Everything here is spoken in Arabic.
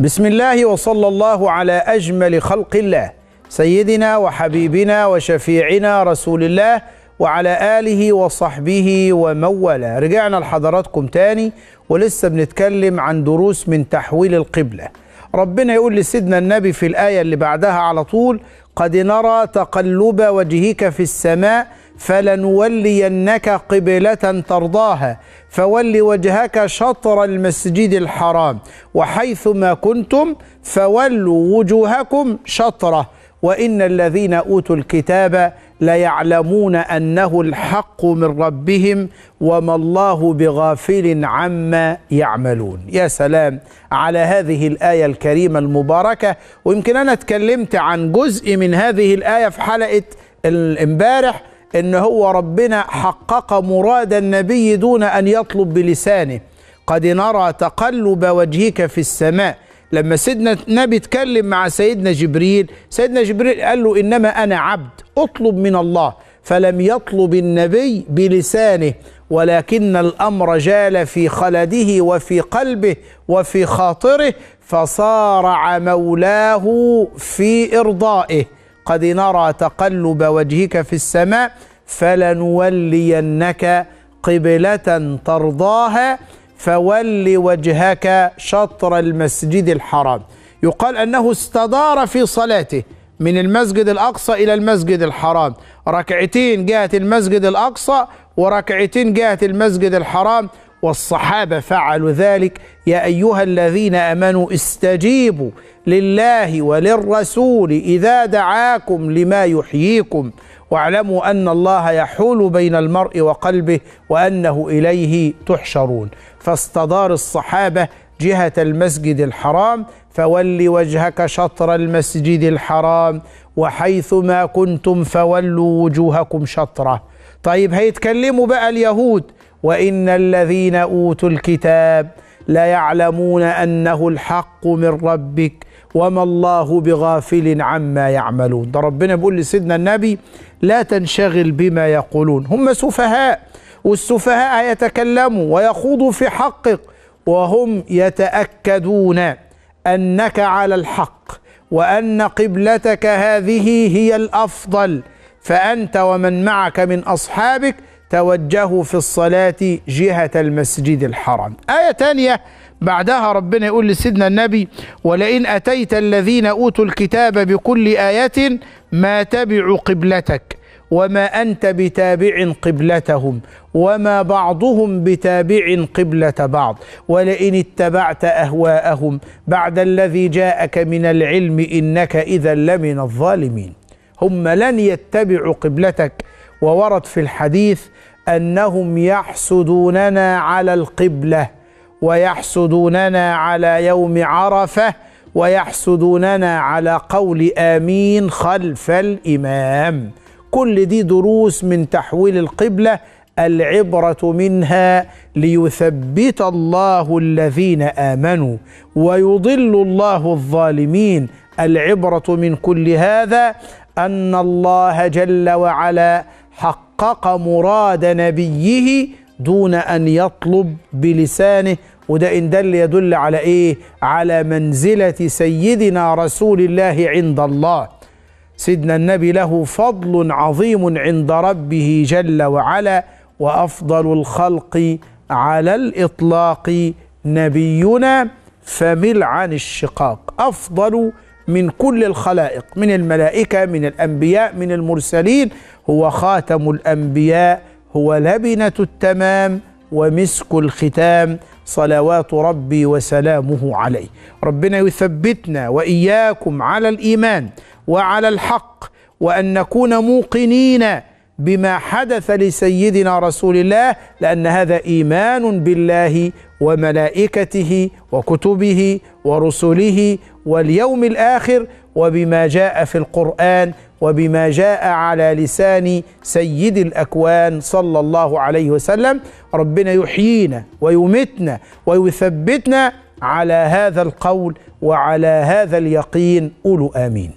بسم الله وصلى الله على اجمل خلق الله سيدنا وحبيبنا وشفيعنا رسول الله وعلى آله وصحبه ومولاه رجعنا لحضراتكم تاني ولسه بنتكلم عن دروس من تحويل القبلة ربنا يقول لسيدنا النبي في الآية اللي بعدها على طول قد نرى تقلب وجهك في السماء فلنولينك قبلة ترضاها فول وجهك شطر المسجد الحرام وحيثما كنتم فولوا وجوهكم شطره وان الذين اوتوا الكتاب ليعلمون انه الحق من ربهم وما الله بغافل عما يعملون يا سلام على هذه الايه الكريمه المباركه ويمكن انا اتكلمت عن جزء من هذه الايه في حلقه امبارح ان هو ربنا حقق مراد النبي دون ان يطلب بلسانه قد نرى تقلب وجهك في السماء لما سيدنا النبي اتكلم مع سيدنا جبريل سيدنا جبريل قال له انما انا عبد اطلب من الله فلم يطلب النبي بلسانه ولكن الامر جال في خلده وفي قلبه وفي خاطره فصارع مولاه في ارضائه قد نرى تقلب وجهك في السماء فلنولينك قبلة ترضاها فول وجهك شطر المسجد الحرام يقال أنه استدار في صلاته من المسجد الأقصى إلى المسجد الحرام ركعتين جهة المسجد الأقصى وركعتين جهة المسجد الحرام والصحابه فعلوا ذلك يا ايها الذين امنوا استجيبوا لله وللرسول اذا دعاكم لما يحييكم واعلموا ان الله يحول بين المرء وقلبه وانه اليه تحشرون فاستدار الصحابه جهه المسجد الحرام فول وجهك شطر المسجد الحرام وحيث ما كنتم فولوا وجوهكم شطره طيب هيتكلموا بقى اليهود وان الذين اوتوا الكتاب ليعلمون انه الحق من ربك وما الله بغافل عما يعملون ده ربنا بيقول لسيدنا النبي لا تنشغل بما يقولون هم سفهاء والسفهاء يتكلموا ويخوضوا في حقك وهم يتاكدون انك على الحق وان قبلتك هذه هي الافضل فانت ومن معك من اصحابك توجهوا في الصلاة جهة المسجد الحرام آية ثانية بعدها ربنا يقول لسيدنا النبي ولئن أتيت الذين أوتوا الكتاب بكل آية ما تبعوا قبلتك وما أنت بتابع قبلتهم وما بعضهم بتابع قبلة بعض ولئن اتبعت أهواءهم بعد الذي جاءك من العلم إنك إذا لمن الظالمين هم لن يتبعوا قبلتك وورد في الحديث انهم يحسدوننا على القبله ويحسدوننا على يوم عرفه ويحسدوننا على قول امين خلف الامام كل دي دروس من تحويل القبله العبره منها ليثبت الله الذين امنوا ويضل الله الظالمين العبره من كل هذا ان الله جل وعلا حقق مراد نبيه دون ان يطلب بلسانه وده ان دل يدل على ايه على منزله سيدنا رسول الله عند الله سيدنا النبي له فضل عظيم عند ربه جل وعلا وافضل الخلق على الاطلاق نبينا فمل عن الشقاق افضل من كل الخلائق من الملائكة من الأنبياء من المرسلين هو خاتم الأنبياء هو لبنة التمام ومسك الختام صلوات ربي وسلامه عليه ربنا يثبتنا وإياكم على الإيمان وعلى الحق وأن نكون موقنين بما حدث لسيدنا رسول الله لأن هذا إيمان بالله وملائكته وكتبه ورسله واليوم الآخر وبما جاء في القرآن وبما جاء على لسان سيد الأكوان صلى الله عليه وسلم ربنا يحيينا ويمتنا ويثبتنا على هذا القول وعلى هذا اليقين قولوا آمين